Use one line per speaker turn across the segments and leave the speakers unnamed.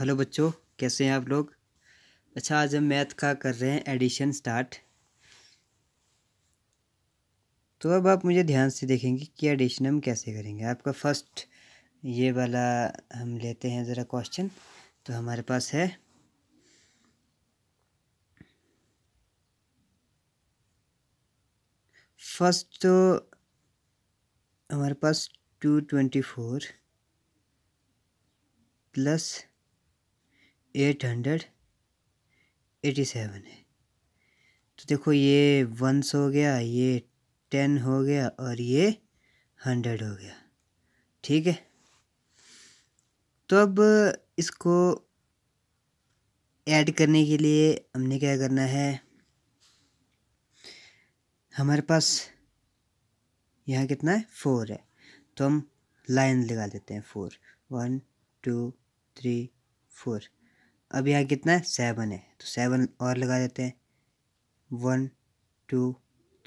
hello बच्चों कैसे हैं आप लोग अच्छा आज हम मैथ का कर रहे हैं एडिशन स्टार्ट तो अब आप मुझे ध्यान से देखेंगे कि एडिशन हम कैसे करेंगे आपका फर्स्ट ये वाला हम लेते हैं ज़रा क्वेश्चन तो हमारे पास है फर्स्ट तो हमारे पास two twenty four plus eight hundred eighty seven है तो देखो ये वंस हो गया ये टेन हो गया और ये हंड्रेड हो गया ठीक है तो अब इसको ऐड करने के लिए हमने क्या करना है हमारे पास यहाँ कितना है फोर है तो हम लाइन लगा देते हैं four one two three four अब यहाँ कितना है सेवन है तो सेवन और लगा देते हैं one two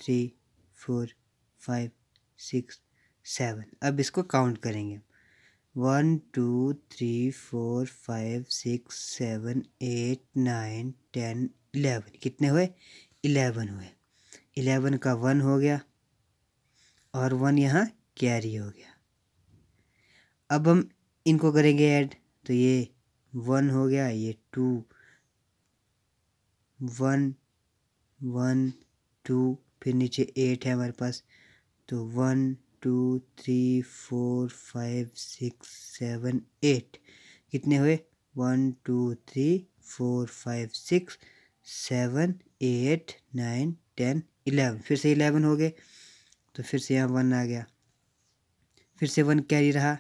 three four five six seven अब इसको काउंट करेंगे one two three four five six seven eight nine ten eleven कितने हुए इलेवन हुए इलेवन का वन हो गया और वन यहाँ कैरी हो गया अब हम इनको करेंगे ऐड तो ये वन हो गया ये टू वन वन टू फिर नीचे एट है हमारे पास तो one two three four five six seven eight कितने हुए one two three four five six seven eight nine ten eleven फिर से इलेवन हो गए तो फिर से यहाँ वन आ गया फिर से वन कैरी रहा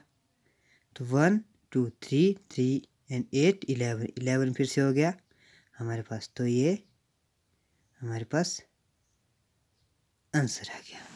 तो one two three three and eight eleven eleven फिर से हो गया हमारे पास तो ये हमारे पास आंसर आ गया